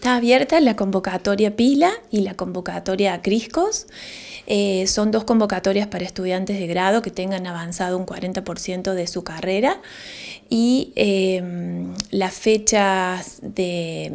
Está abierta la convocatoria PILA y la convocatoria CRISCOS. Eh, son dos convocatorias para estudiantes de grado que tengan avanzado un 40% de su carrera em, las fechas de,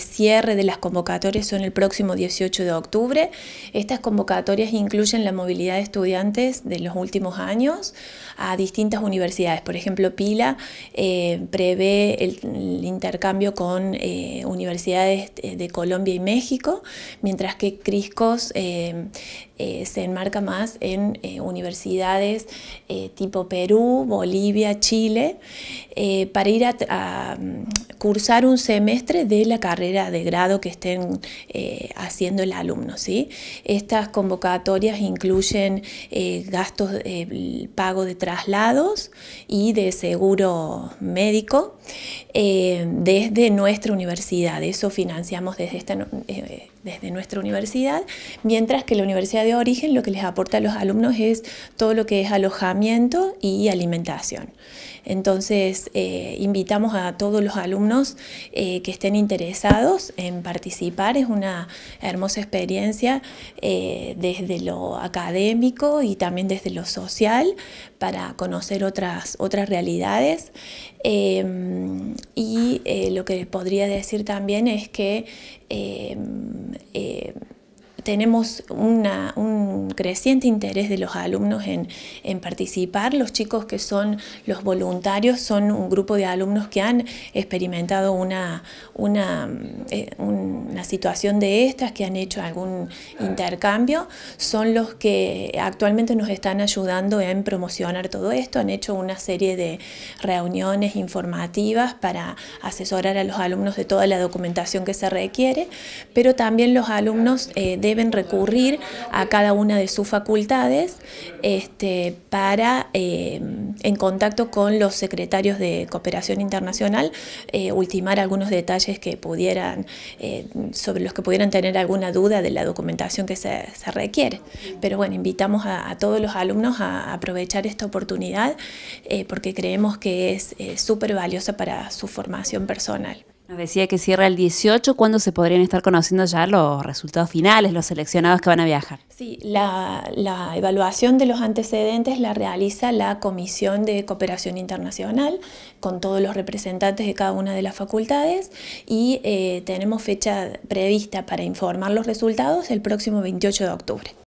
cierre de las convocatorias son el próximo 18 de octubre. Estas convocatorias incluyen la movilidad de estudiantes de los últimos años a distintas universidades. Por ejemplo, Pila eh, prevé el, intercambio con eh, universidades eh, de Colombia y México, mientras que Criscos se enmarca más en universidades tipo Perú, Bolivia, Chile, para ir a Mm, cursar un semestre de la carrera de grado que estén eh, haciendo el alumno. ¿sí? Estas convocatorias incluyen eh, gastos, de eh, pago de traslados y de seguro médico desde nuestra universidad. Eso financiamos desde esta desde nuestra universidad, mientras que la universidad de origen lo que les aporta a los alumnos es todo lo que es alojamiento y alimentación. Entonces, eh, invitamos a todos los alumnos eh, que estén interesados en participar. Es una hermosa experiencia eh, desde lo académico y también desde lo social para conocer otras, otras realidades. Em, y lo que podría decir también es que em, tenemos un creciente interés de los alumnos en, participar. Los chicos que son los voluntarios son un grupo de alumnos que han experimentado una, una, eh, una situación de estas, que han hecho algún intercambio, son los que actualmente nos están ayudando en promocionar todo esto, han hecho una serie de reuniones informativas para asesorar a los alumnos de toda la documentación que se requiere, pero también los alumnos eh, deben deben recurrir a cada una de sus facultades este, para, eh, en contacto con los secretarios de cooperación internacional, eh, ultimar algunos detalles que eh, sobre los que pudieran tener alguna duda de la documentación que se, requiere. Pero bueno, invitamos a, a, todos los alumnos a aprovechar esta oportunidad porque creemos que es súper valiosa para su formación personal. Nos decía que cierra el 18, ¿cuándo se podrían estar conociendo ya los resultados finales, los seleccionados que van a viajar? Sí, la, evaluación de los antecedentes la realiza la Comisión de Cooperación Internacional con todos los representantes de cada una de las facultades y eh, tenemos fecha prevista para informar los resultados el próximo 28 de octubre.